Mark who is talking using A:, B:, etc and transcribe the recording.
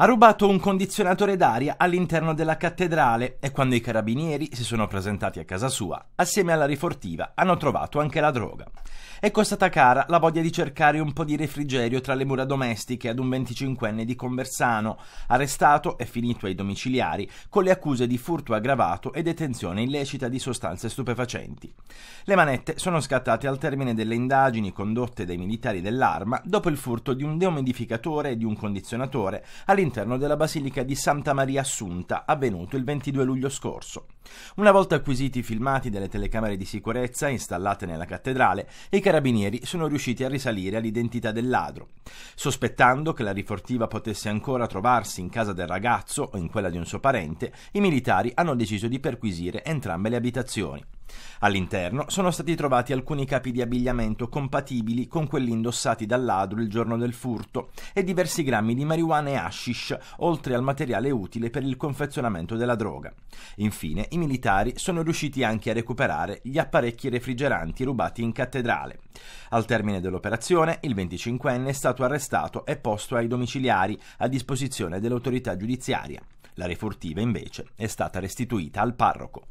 A: ha rubato un condizionatore d'aria all'interno della cattedrale e quando i carabinieri si sono presentati a casa sua, assieme alla rifortiva, hanno trovato anche la droga. È costata cara la voglia di cercare un po' di refrigerio tra le mura domestiche ad un 25enne di Conversano, arrestato e finito ai domiciliari con le accuse di furto aggravato e detenzione illecita di sostanze stupefacenti. Le manette sono scattate al termine delle indagini condotte dai militari dell'arma dopo il furto di un deumidificatore e di un condizionatore all'interno all'interno della Basilica di Santa Maria Assunta, avvenuto il 22 luglio scorso. Una volta acquisiti i filmati delle telecamere di sicurezza installate nella cattedrale, i carabinieri sono riusciti a risalire all'identità del ladro. Sospettando che la rifortiva potesse ancora trovarsi in casa del ragazzo o in quella di un suo parente, i militari hanno deciso di perquisire entrambe le abitazioni. All'interno sono stati trovati alcuni capi di abbigliamento compatibili con quelli indossati dal ladro il giorno del furto e diversi grammi di marijuana e hashish, oltre al materiale utile per il confezionamento della droga. Infine, i militari sono riusciti anche a recuperare gli apparecchi refrigeranti rubati in cattedrale. Al termine dell'operazione, il 25enne è stato arrestato e posto ai domiciliari a disposizione dell'autorità giudiziaria. La refurtiva, invece, è stata restituita al parroco.